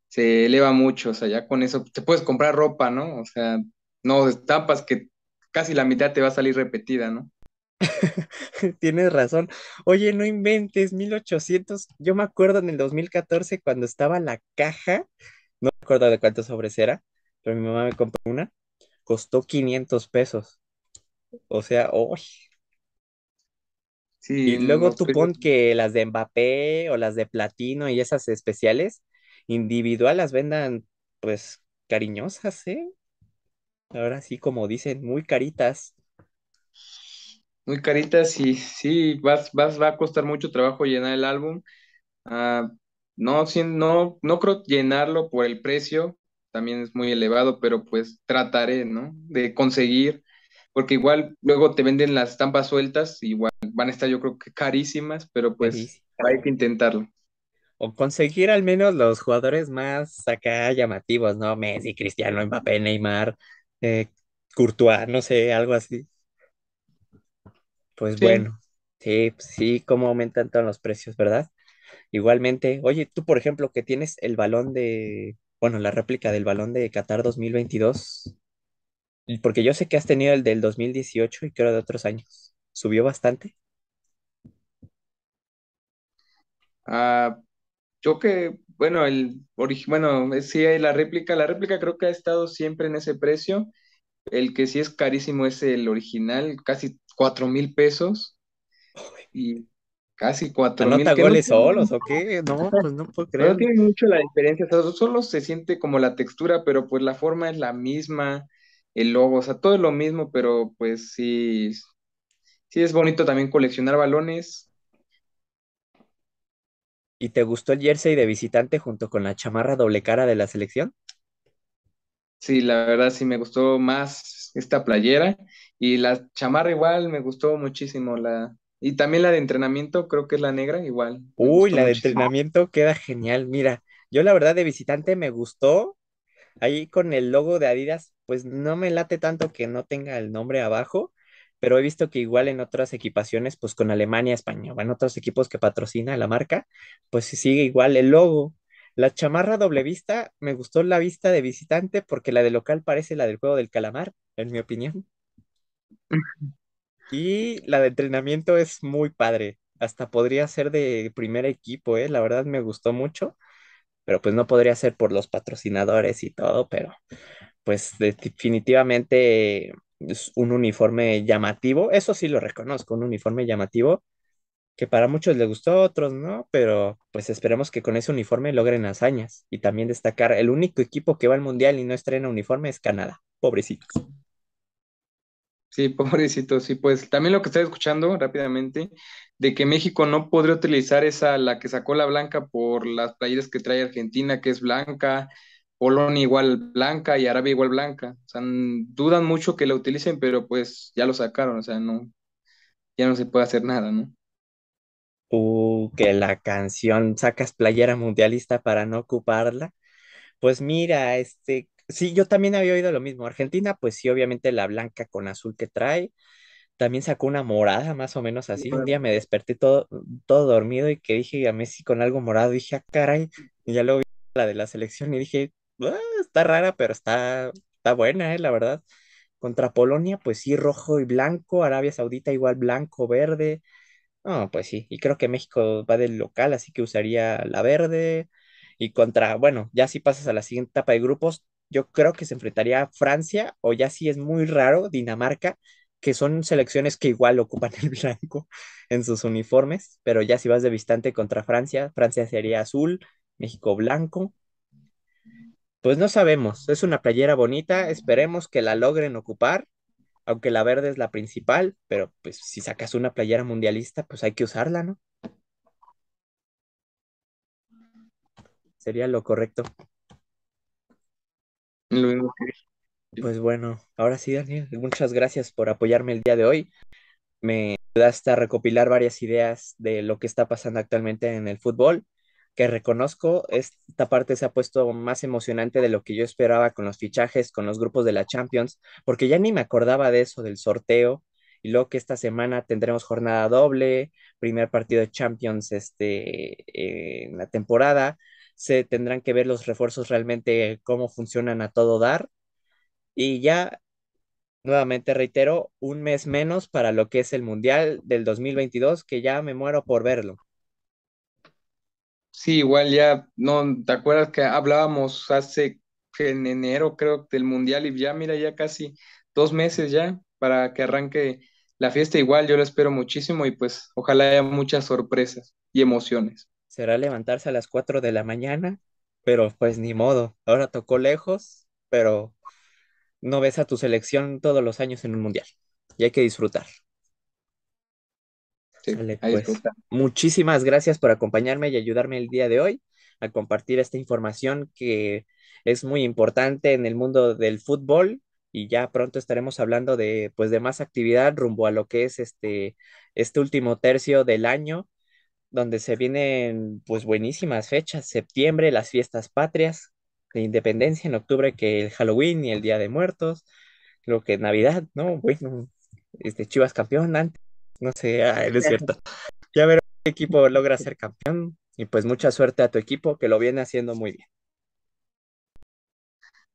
se eleva mucho. O sea, ya con eso te puedes comprar ropa, ¿no? O sea, no estampas que casi la mitad te va a salir repetida, ¿no? [laughs] Tienes razón. Oye, no inventes, 1800. Yo me acuerdo en el 2014 cuando estaba la caja, no me acuerdo de cuántos sobres era, pero mi mamá me compró una, costó 500 pesos. O sea, hoy. y luego tú pon que las de Mbappé o las de Platino y esas especiales, individual las vendan, pues, cariñosas, ¿eh? Ahora sí, como dicen, muy caritas muy caritas y sí, vas, vas, va a costar mucho trabajo llenar el álbum. Ah, no, sin, no, no creo llenarlo por el precio, también es muy elevado, pero pues trataré, ¿no? De conseguir, porque igual luego te venden las estampas sueltas, igual van a estar yo creo que carísimas, pero pues hay que intentarlo. O conseguir al menos los jugadores más acá llamativos, ¿no? Messi, Cristiano, Mbappé, Neymar, eh, Courtois, no sé, algo así. Pues bueno, sí, pues sí, cómo aumentan todos los precios, ¿verdad? Igualmente, oye, tú por ejemplo que tienes el balón de, bueno, la réplica del balón de Qatar 2022, porque yo sé que has tenido el del 2018 y creo de otros años, ¿subió bastante? Ah, yo que, bueno, el bueno, sí, la réplica, la réplica creo que ha estado siempre en ese precio. El que sí es carísimo es el original, casi cuatro mil pesos y casi cuatro mil. ¿Anota goles solos o qué? No, pues no puedo [laughs] creer. No tiene mucho la diferencia, solo se siente como la textura, pero pues la forma es la misma, el logo, o sea, todo es lo mismo, pero pues sí, sí es bonito también coleccionar balones. ¿Y te gustó el jersey de visitante junto con la chamarra doble cara de la selección? Sí, la verdad sí me gustó más esta playera. Y la chamarra igual me gustó muchísimo. La, y también la de entrenamiento, creo que es la negra, igual. Uy, la de entrenamiento queda genial. Mira, yo la verdad de visitante me gustó. Ahí con el logo de Adidas, pues no me late tanto que no tenga el nombre abajo, pero he visto que igual en otras equipaciones, pues con Alemania, España, o en otros equipos que patrocina la marca, pues sigue igual el logo. La chamarra doble vista, me gustó la vista de visitante porque la de local parece la del juego del calamar, en mi opinión. [laughs] Y la de entrenamiento es muy padre. Hasta podría ser de primer equipo, ¿eh? La verdad me gustó mucho. Pero pues no podría ser por los patrocinadores y todo, pero pues definitivamente es un uniforme llamativo. Eso sí lo reconozco, un uniforme llamativo que para muchos les gustó, a otros no, pero pues esperemos que con ese uniforme logren hazañas y también destacar, el único equipo que va al Mundial y no estrena uniforme es Canadá, pobrecitos. Sí, [laughs] pobrecitos, sí pues también lo que estoy escuchando rápidamente, de que México no podría utilizar esa, la que sacó la blanca por las playeras que trae Argentina, que es blanca, Polonia igual blanca y Arabia igual blanca. O sea, dudan mucho que la utilicen, pero pues ya lo sacaron, o sea, no, ya no se puede hacer nada, ¿no? que la canción sacas playera mundialista para no ocuparla. Pues mira, este, sí, yo también había oído lo mismo. Argentina, pues sí, obviamente la blanca con azul que trae. También sacó una morada, más o menos así. Un día me desperté todo, todo dormido y que dije a Messi con algo morado. Dije, ah, caray. Y ya lo vi la de la selección y dije, ah, está rara, pero está, está buena, eh, la verdad. Contra Polonia, pues sí, rojo y blanco. Arabia Saudita, igual blanco, verde. Ah, pues sí, y creo que México va del local, así que usaría la verde y contra, bueno, ya si pasas a la siguiente etapa de grupos, yo creo que se enfrentaría a Francia o ya si es muy raro Dinamarca, que son selecciones que igual ocupan [laughs] el blanco en sus uniformes, pero ya si vas de visitante contra Francia, Francia sería azul, México blanco. Pues no sabemos, es una playera bonita, esperemos que la logren ocupar aunque la verde es la principal, pero pues si sacas una playera mundialista, pues hay que usarla, ¿no? Sería lo correcto. Pues bueno, ahora sí, Daniel, muchas gracias por apoyarme el día de hoy. Me ayudaste a recopilar varias ideas de lo que está pasando actualmente en el fútbol que reconozco, esta parte se ha puesto más emocionante de lo que yo esperaba con los fichajes, con los grupos de la Champions, porque ya ni me acordaba de eso, del sorteo, y luego que esta semana tendremos jornada doble, primer partido de Champions este, en la temporada, se tendrán que ver los refuerzos realmente, cómo funcionan a todo dar, y ya nuevamente reitero, un mes menos para lo que es el Mundial del 2022, que ya me muero por verlo. Sí, igual ya, no, ¿te acuerdas que hablábamos hace en enero, creo, del Mundial y ya, mira, ya casi dos meses ya para que arranque la fiesta. Igual yo lo espero muchísimo y pues ojalá haya muchas sorpresas y emociones. Será levantarse a las 4 de la mañana, pero pues ni modo. Ahora tocó lejos, pero no ves a tu selección todos los años en un mundial y hay que disfrutar. Pues. muchísimas gracias por acompañarme y ayudarme el día de hoy a compartir esta información que es muy importante en el mundo del fútbol y ya pronto estaremos hablando de pues de más actividad rumbo a lo que es este este último tercio del año donde se vienen pues buenísimas fechas, septiembre, las fiestas patrias, de independencia en octubre que el Halloween y el Día de Muertos, lo que Navidad, ¿no? Bueno, este Chivas campeón antes no sé, ah, es cierto. Ya veremos qué equipo logra ser campeón. Y pues mucha suerte a tu equipo que lo viene haciendo muy bien.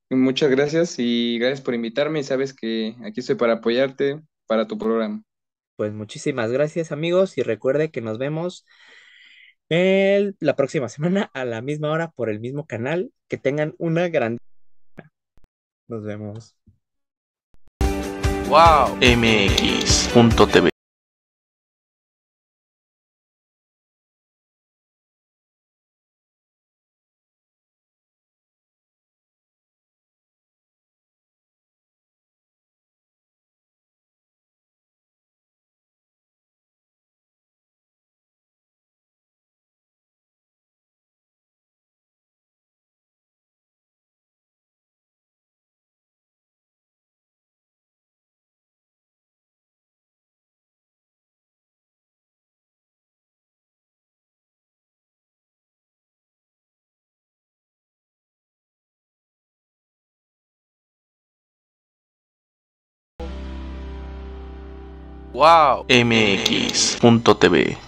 Muchas gracias y gracias por invitarme y sabes que aquí estoy para apoyarte para tu programa. Pues muchísimas gracias amigos y recuerde que nos vemos el, la próxima semana a la misma hora por el mismo canal. Que tengan una gran... Nos vemos. Wow. MX.tv wow mx.tv